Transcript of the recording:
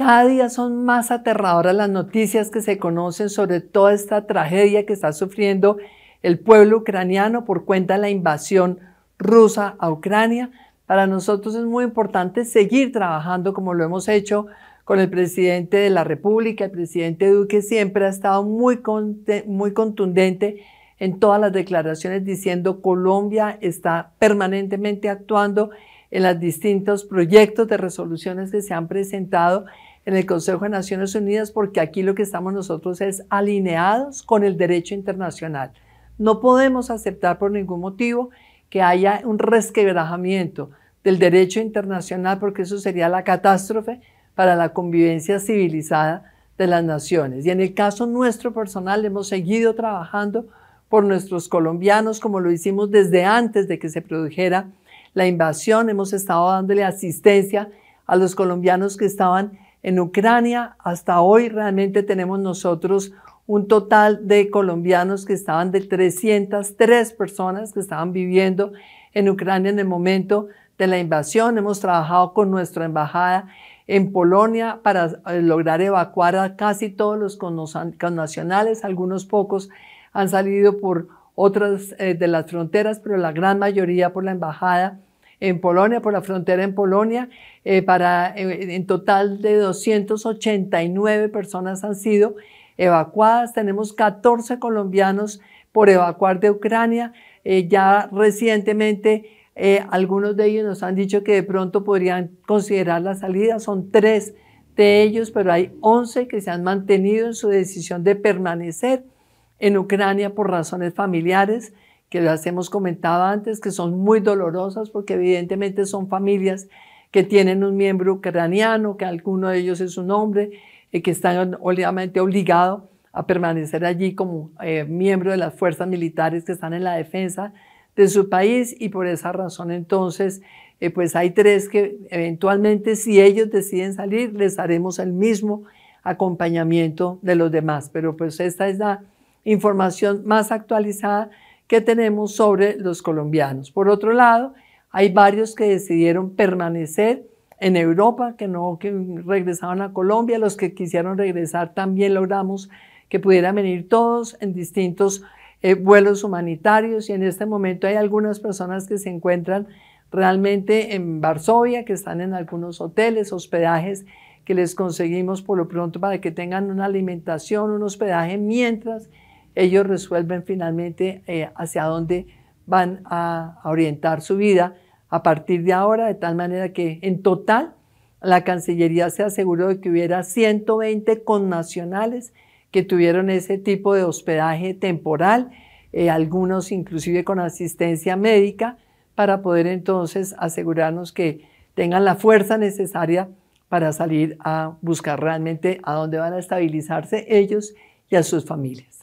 Cada día son más aterradoras las noticias que se conocen sobre toda esta tragedia que está sufriendo el pueblo ucraniano por cuenta de la invasión rusa a Ucrania. Para nosotros es muy importante seguir trabajando como lo hemos hecho con el presidente de la República. El presidente Duque siempre ha estado muy, muy contundente en todas las declaraciones diciendo Colombia está permanentemente actuando en los distintos proyectos de resoluciones que se han presentado en el Consejo de Naciones Unidas porque aquí lo que estamos nosotros es alineados con el derecho internacional. No podemos aceptar por ningún motivo que haya un resquebrajamiento del derecho internacional porque eso sería la catástrofe para la convivencia civilizada de las naciones. Y en el caso nuestro personal hemos seguido trabajando por nuestros colombianos como lo hicimos desde antes de que se produjera la invasión. Hemos estado dándole asistencia a los colombianos que estaban en Ucrania hasta hoy realmente tenemos nosotros un total de colombianos que estaban de 303 personas que estaban viviendo en Ucrania en el momento de la invasión. Hemos trabajado con nuestra embajada en Polonia para eh, lograr evacuar a casi todos los connacionales. Algunos pocos han salido por otras eh, de las fronteras, pero la gran mayoría por la embajada en Polonia, por la frontera en Polonia. Eh, para, eh, en total de 289 personas han sido evacuadas. Tenemos 14 colombianos por evacuar de Ucrania. Eh, ya recientemente algunos de ellos nos han dicho que de pronto podrían considerar la salida. Son tres de ellos, pero hay 11 que se han mantenido en su decisión de permanecer en Ucrania por razones familiares que las hemos comentado antes, que son muy dolorosas porque evidentemente son familias que tienen un miembro ucraniano, que alguno de ellos es un hombre, y eh, que están obviamente obligados a permanecer allí como eh, miembro de las fuerzas militares que están en la defensa de su país y por esa razón entonces eh, pues hay tres que eventualmente si ellos deciden salir les haremos el mismo acompañamiento de los demás pero pues esta es la información más actualizada que tenemos sobre los colombianos. Por otro lado, hay varios que decidieron permanecer en Europa, que no que regresaron a Colombia, los que quisieron regresar también logramos que pudieran venir todos en distintos eh, vuelos humanitarios y en este momento hay algunas personas que se encuentran realmente en Varsovia, que están en algunos hoteles, hospedajes que les conseguimos por lo pronto para que tengan una alimentación, un hospedaje mientras ellos resuelven finalmente eh, hacia dónde van a, orientar su vida a partir de ahora, de tal manera que en total la Cancillería se aseguró de que hubiera 120 connacionales que tuvieron ese tipo de hospedaje temporal, eh, algunos inclusive con asistencia médica, para poder entonces asegurarnos que tengan la fuerza necesaria para salir a buscar realmente a dónde van a estabilizarse ellos y a sus familias.